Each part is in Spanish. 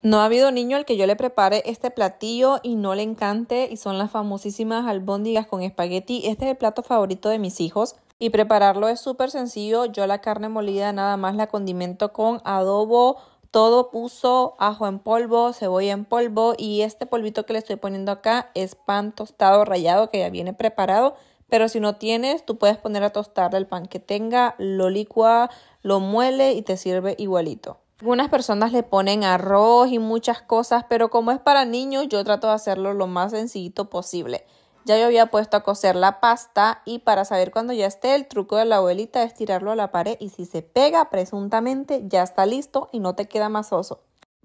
No ha habido niño al que yo le prepare este platillo y no le encante y son las famosísimas albóndigas con espagueti. Este es el plato favorito de mis hijos y prepararlo es súper sencillo. Yo la carne molida nada más la condimento con adobo, todo puso ajo en polvo, cebolla en polvo y este polvito que le estoy poniendo acá es pan tostado rallado que ya viene preparado. Pero si no tienes, tú puedes poner a tostar el pan que tenga, lo licua, lo muele y te sirve igualito. Algunas personas le ponen arroz y muchas cosas, pero como es para niños, yo trato de hacerlo lo más sencillito posible. Ya yo había puesto a cocer la pasta y para saber cuando ya esté, el truco de la abuelita es tirarlo a la pared y si se pega, presuntamente ya está listo y no te queda más oso.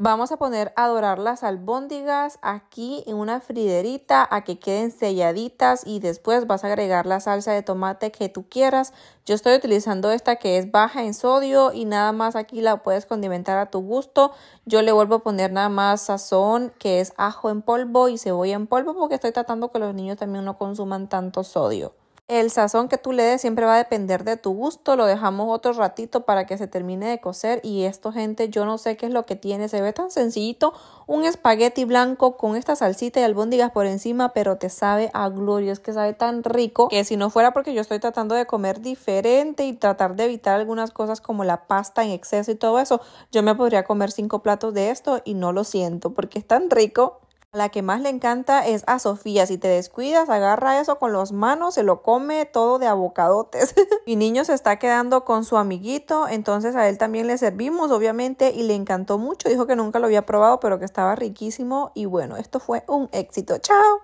Vamos a poner a dorar las albóndigas aquí en una friderita a que queden selladitas y después vas a agregar la salsa de tomate que tú quieras. Yo estoy utilizando esta que es baja en sodio y nada más aquí la puedes condimentar a tu gusto. Yo le vuelvo a poner nada más sazón que es ajo en polvo y cebolla en polvo porque estoy tratando que los niños también no consuman tanto sodio. El sazón que tú le des siempre va a depender de tu gusto. Lo dejamos otro ratito para que se termine de cocer. Y esto, gente, yo no sé qué es lo que tiene. Se ve tan sencillito. Un espagueti blanco con esta salsita y albóndigas por encima. Pero te sabe a gloria. Es que sabe tan rico. Que si no fuera porque yo estoy tratando de comer diferente y tratar de evitar algunas cosas como la pasta en exceso y todo eso. Yo me podría comer cinco platos de esto y no lo siento. Porque es tan rico. La que más le encanta es a Sofía. Si te descuidas, agarra eso con las manos, se lo come todo de abocadotes. Mi niño se está quedando con su amiguito, entonces a él también le servimos, obviamente, y le encantó mucho. Dijo que nunca lo había probado, pero que estaba riquísimo. Y bueno, esto fue un éxito. ¡Chao!